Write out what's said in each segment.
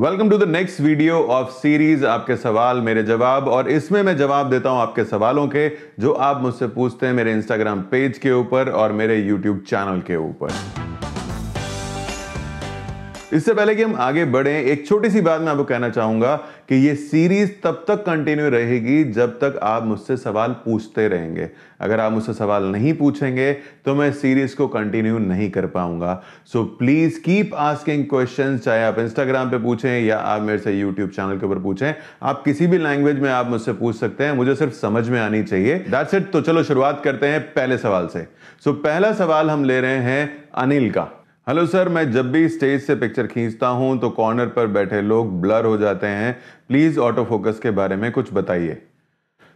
welcome to the next video of series आपके सवाल मेरे जवाब और इसमें मैं जवाब देता हूं आपके सवालों के जो आप मुझसे पूछते हैं मेरे इंस्टाग्राम पेज के ऊपर और मेरे यूट्यूब चैनल के ऊपर इससे पहले कि हम आगे बढ़े एक छोटी सी बात मैं आपको कहना चाहूंगा कि ये सीरीज तब तक कंटिन्यू रहेगी जब तक आप मुझसे सवाल पूछते रहेंगे अगर आप मुझसे सवाल नहीं पूछेंगे तो मैं सीरीज को कंटिन्यू नहीं कर पाऊंगा so please keep asking question चाहे आप इंस्टाग्राम पे पूछें या आप मेरे से यूट्यूब चैनल के ऊपर पूछें आप किसी भी लैंग्वेज में आप मुझसे पूछ सकते हैं मुझे सिर्फ समझ में आनी चाहिए दैट्स इट तो चलो शुरुआत करते हैं पहले सवाल से सो so, पहला सवाल हम ले रहे हैं अनिल का हेलो सर मैं जब भी स्टेज से पिक्चर खींचता हूं तो कॉर्नर पर बैठे लोग ब्लर हो जाते हैं प्लीज़ ऑटो फोकस के बारे में कुछ बताइए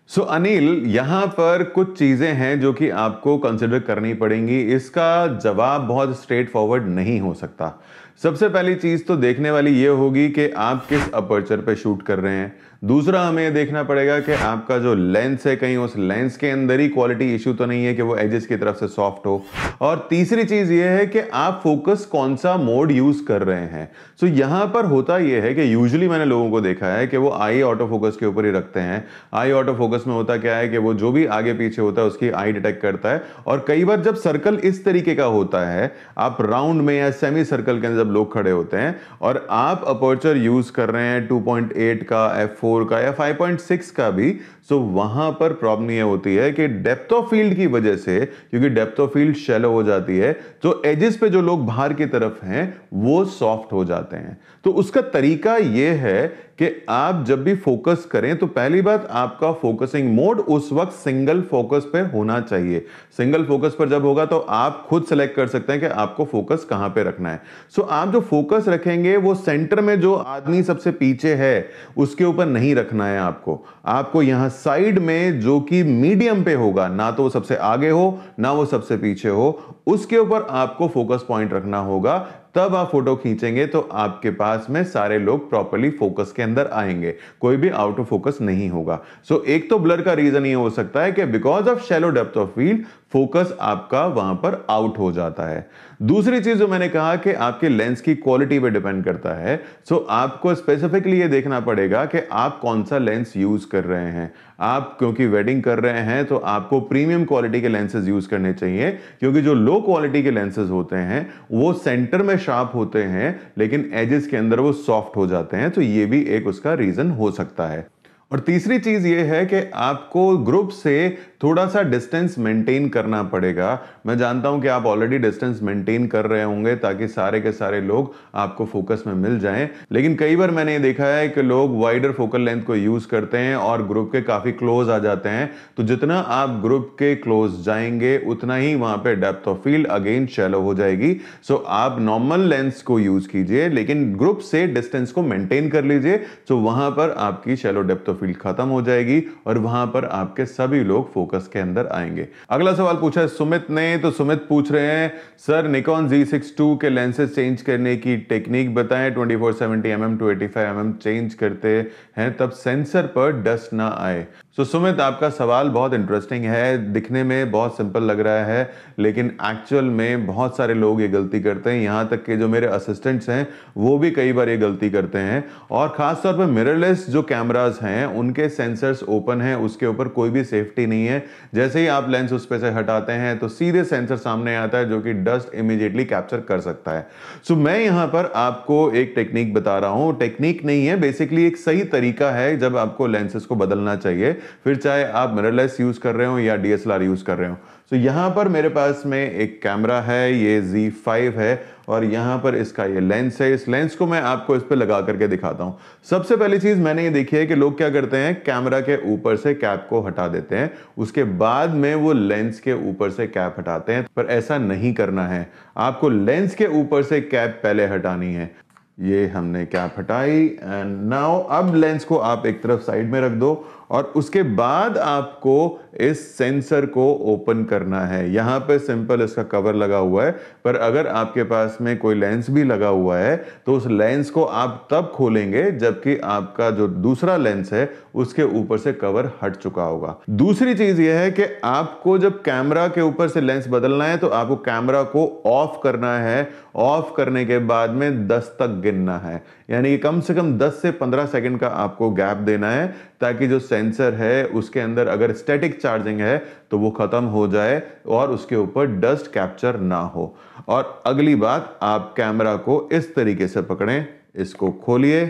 सो so, अनिल यहां पर कुछ चीज़ें हैं जो कि आपको कंसिडर करनी पड़ेंगी इसका जवाब बहुत स्ट्रेट फॉरवर्ड नहीं हो सकता सबसे पहली चीज़ तो देखने वाली ये होगी कि आप किस अपर्चर पे शूट कर रहे हैं दूसरा हमें यह देखना पड़ेगा कि आपका जो लेंस है कहीं उस लेंस के अंदर ही क्वालिटी इश्यू तो नहीं है कि वो एजेस की तरफ से सॉफ्ट हो और तीसरी चीज़ ये है कि आप फोकस कौन सा मोड यूज़ कर रहे हैं सो यहां पर होता यह है कि यूजली मैंने लोगों को देखा है कि वो आई ऑटो फोकस के ऊपर ही रखते हैं आई ऑटो फोकस में होता क्या है कि वो जो भी आगे पीछे होता है उसकी आई डिटेक्ट करता है और कई बार जब सर्कल इस तरीके का होता है आप राउंड में या सेमी सर्कल के अंदर लोग खड़े होते हैं और आप अपर्चर यूज कर रहे हैं 2.8 का f4 का या 5.6 का भी सो वहां पर प्रॉब्लम यह होती है कि डेप्थ ऑफ फील्ड की वजह से क्योंकि डेप्थ ऑफ फील्ड शेलो हो जाती है तो एजेस पे जो लोग बाहर की तरफ हैं वो सॉफ्ट हो जाते हैं तो उसका तरीका यह है कि आप जब भी फोकस करें तो पहली बात आपका फोकसिंग मोड उस वक्त सिंगल फोकस पे होना चाहिए सिंगल फोकस पर जब होगा तो आप खुद सेलेक्ट कर सकते हैं कि आपको फोकस कहां पे रखना है सो so, आप जो फोकस रखेंगे वो सेंटर में जो आदमी सबसे पीछे है उसके ऊपर नहीं रखना है आपको आपको यहां साइड में जो कि मीडियम पे होगा ना तो वो सबसे आगे हो ना वो सबसे पीछे हो उसके ऊपर आपको फोकस पॉइंट रखना होगा तब आप फोटो खींचेंगे तो आपके पास में सारे लोग प्रॉपरली फोकस के अंदर आएंगे कोई भी आउट ऑफ फोकस नहीं होगा सो so, एक तो ब्लर का रीजन ये हो सकता है कि because of shallow depth of field focus आपका वहां पर आउट हो जाता है दूसरी चीज जो मैंने कहा कि आपके लेंस की क्वालिटी पे डिपेंड करता है सो आपको स्पेसिफिकली ये देखना पड़ेगा कि आप कौन सा लेंस यूज कर रहे हैं आप क्योंकि वेडिंग कर रहे हैं तो आपको प्रीमियम क्वालिटी के लेंसेज यूज करने चाहिए क्योंकि जो लो क्वालिटी के लेंसेज होते हैं वो सेंटर में शार्प होते हैं लेकिन एजेस के अंदर वो सॉफ्ट हो जाते हैं तो ये भी एक उसका रीजन हो सकता है और तीसरी चीज ये है कि आपको ग्रुप से थोड़ा सा डिस्टेंस मेंटेन करना पड़ेगा मैं जानता हूं कि आप ऑलरेडी डिस्टेंस मेंटेन कर रहे होंगे ताकि सारे के सारे लोग आपको फोकस में मिल जाएं लेकिन कई बार मैंने देखा है कि लोग वाइडर फोकल लेंथ को यूज करते हैं और ग्रुप के काफी क्लोज आ जाते हैं तो जितना आप ग्रुप के क्लोज जाएंगे उतना ही वहां पर depth of field again shallow हो जाएगी सो आप नॉर्मल लेंस को यूज कीजिए लेकिन ग्रुप से डिस्टेंस को मेंटेन कर लीजिए सो वहां पर आपकी शेलो डेप्थ ऑफ फील्ड खत्म हो जाएगी और वहां पर आपके सभी लोग फोकस फोकस के अंदर आएंगे अगला सवाल पूछा है सुमित ने तो सुमित पूछ रहे हैं sir Nikon Z six two के लेंसेज चेंज करने की टेक्निक बताएं twenty four seventy m m to eighty five m m change करते हैं तब सेंसर पर डस्ट ना आए सो so, सुमित आपका सवाल बहुत इंटरेस्टिंग है दिखने में बहुत सिंपल लग रहा है लेकिन एक्चुअल में बहुत सारे लोग ये गलती करते हैं यहाँ तक के जो मेरे असिस्टेंट्स हैं वो भी कई बार ये गलती करते हैं और ख़ासतौर पर मिररलेस जो कैमराज हैं उनके सेंसर्स ओपन हैं उसके ऊपर कोई भी सेफ्टी नहीं है जैसे ही आप लेंस उस पर से हटाते हैं तो सीधे सेंसर सामने आता है जो कि डस्ट इमिजिएटली कैप्चर कर सकता है सो मैं यहाँ पर आपको एक टेक्निक बता रहा हूँ टेक्निक नहीं है बेसिकली एक सही तरीका है जब आपको लेंसेज को बदलना चाहिए फिर चाहे आप मिररलेस यूज़ कर रहे हो या डी यूज़ कर रहे हो तो यहां पर मेरे पास में एक कैमरा है ये Z5 है और यहाँ पर इसका ये लेंस है इस लेंस को मैं आपको इस पर लगा करके दिखाता हूँ सबसे पहली चीज़ मैंने ये देखी है कि लोग क्या करते हैं कैमरा के ऊपर से कैप को हटा देते हैं उसके बाद में वो लेंस के ऊपर से कैप हटाते हैं पर ऐसा नहीं करना है आपको लेंस के ऊपर से कैप पहले हटानी है ये हमने कैप हटाई एंड नाउ अब लेंस को आप एक तरफ साइड में रख दो और उसके बाद आपको इस सेंसर को ओपन करना है यहाँ पे सिंपल इसका कवर लगा हुआ है पर अगर आपके पास में कोई लेंस भी लगा हुआ है तो उस लेंस को आप तब खोलेंगे जबकि आपका जो दूसरा लेंस है उसके ऊपर से कवर हट चुका होगा दूसरी चीज यह है कि आपको जब कैमरा के ऊपर से लेंस बदलना है तो आपको कैमरा को ऑफ करना है ऑफ करने के बाद में दस तक गिनना है यानी कि कम से कम दस से पंद्रह सेकेंड का आपको गैप देना है ताकि जो सेंस सेंसर है उसके अंदर अगर स्टैटिक चार्जिंग है तो वो ख़त्म हो जाए और उसके ऊपर डस्ट कैप्चर ना हो और अगली बात आप कैमरा को इस तरीके से पकड़ें इसको खोलिए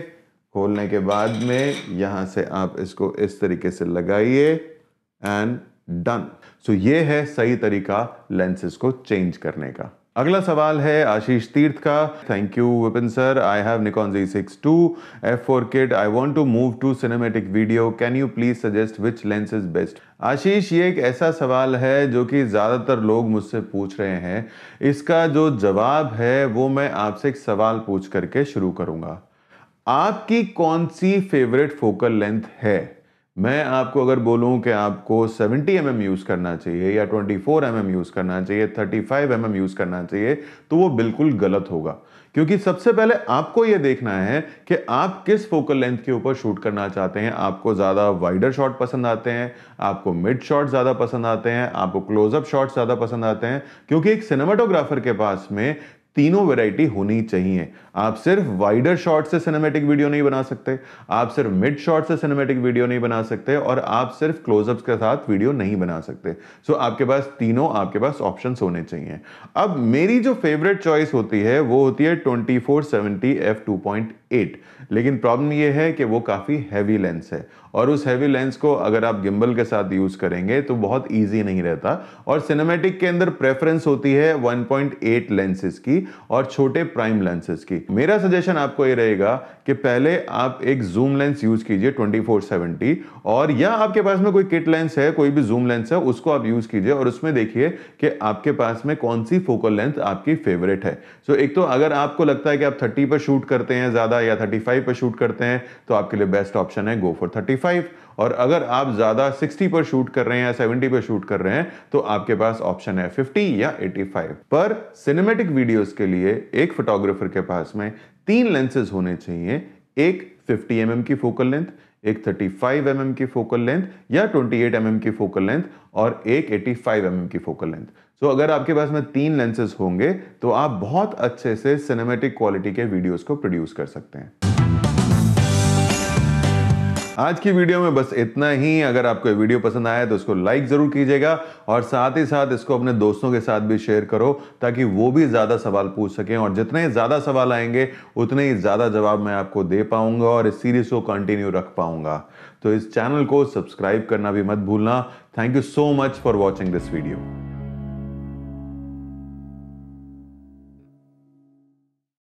खोलने के बाद में यहां से आप इसको इस तरीके से लगाइए एंड डन सो ये है सही तरीका लेंसेज को चेंज करने का अगला सवाल है आशीष तीर्थ का thank you Vipin sir I have Nikon Z six two f four kit I want to move to cinematic video can you please suggest which lens is best Ashish ये एक ऐसा सवाल है जो कि ज़्यादातर लोग मुझसे पूछ रहे हैं इसका जो जवाब है वो मैं आपसे एक सवाल पूछ करके शुरू करूँगा आपकी कौन सी फेवरेट फोकल लेंथ है मैं आपको अगर बोलूं कि आपको 70 एम mm यूज़ करना चाहिए या 24 एम mm यूज़ करना चाहिए 35 एम mm यूज़ करना चाहिए तो वो बिल्कुल गलत होगा क्योंकि सबसे पहले आपको ये देखना है कि आप किस फोकल लेंथ के ऊपर शूट करना चाहते हैं आपको ज़्यादा वाइडर शॉट पसंद आते हैं आपको मिड शॉट ज़्यादा पसंद आते हैं आपको क्लोजअप शॉट ज़्यादा पसंद आते हैं क्योंकि एक सिनेमाटोग्राफर के पास में तीनों वैरायटी होनी चाहिए आप सिर्फ वाइडर शॉट से सिनेमैटिक वीडियो नहीं बना सकते आप सिर्फ मिड शॉट से सिनेमैटिक वीडियो नहीं बना सकते और आप सिर्फ क्लोजअप्स के साथ वीडियो नहीं बना सकते सो आपके पास तीनों आपके पास ऑप्शंस होने चाहिए अब मेरी जो फेवरेट चॉइस होती है वो होती है twenty four seventy f two point eight लेकिन प्रॉब्लम ये है कि वो काफ़ी हैवी लेंस है और उस हैवी लेंस को अगर आप गिम्बल के साथ यूज़ करेंगे तो बहुत ईजी नहीं रहता और सिनेमेटिक के अंदर प्रेफरेंस होती है 1.8 लेंसेज की और छोटे प्राइम लेंसेज की मेरा सजेशन आपको ये रहेगा कि पहले आप एक जूम लेंस यूज़ कीजिए 2470 और या आपके पास में कोई किट लेंस है कोई भी जूम लेंस है उसको आप यूज़ कीजिए और उसमें देखिए कि आपके पास में कौन सी फोकल लेंथ आपकी फेवरेट है सो so, एक तो अगर आपको लगता है कि आप 30 पर शूट करते हैं ज़्यादा या 35 पर शूट करते हैं तो आपके लिए बेस्ट ऑप्शन है गो फॉर 35 और अगर आप ज़्यादा 60 पर शूट कर रहे हैं या 70 पर शूट कर रहे हैं तो आपके पास ऑप्शन है 50 या 85 पर सिनेमेटिक वीडियोस के लिए एक फोटोग्राफर के पास में तीन लेंसेज होने चाहिए एक फिफ्टी एम mm की फोकल लेंथ एक 35 एम mm की फोकल लेंथ या 28 एट mm की फोकल लेंथ और एक 85 एम mm की फोकल लेंथ सो अगर आपके पास में तीन लेंसेज होंगे तो आप बहुत अच्छे से सिनेमेटिक क्वालिटी के वीडियोज को प्रोड्यूस कर सकते हैं आज की वीडियो में बस इतना ही अगर आपको ये वीडियो पसंद आया तो इसको लाइक ज़रूर कीजिएगा और साथ ही साथ इसको अपने दोस्तों के साथ भी शेयर करो ताकि वो भी ज़्यादा सवाल पूछ सकें और जितने ज़्यादा सवाल आएंगे उतने ही ज़्यादा जवाब मैं आपको दे पाऊंगा और इस सीरीज़ को कंटिन्यू रख पाऊंगा तो इस चैनल को सब्सक्राइब करना भी मत भूलना thank you so much for watching this video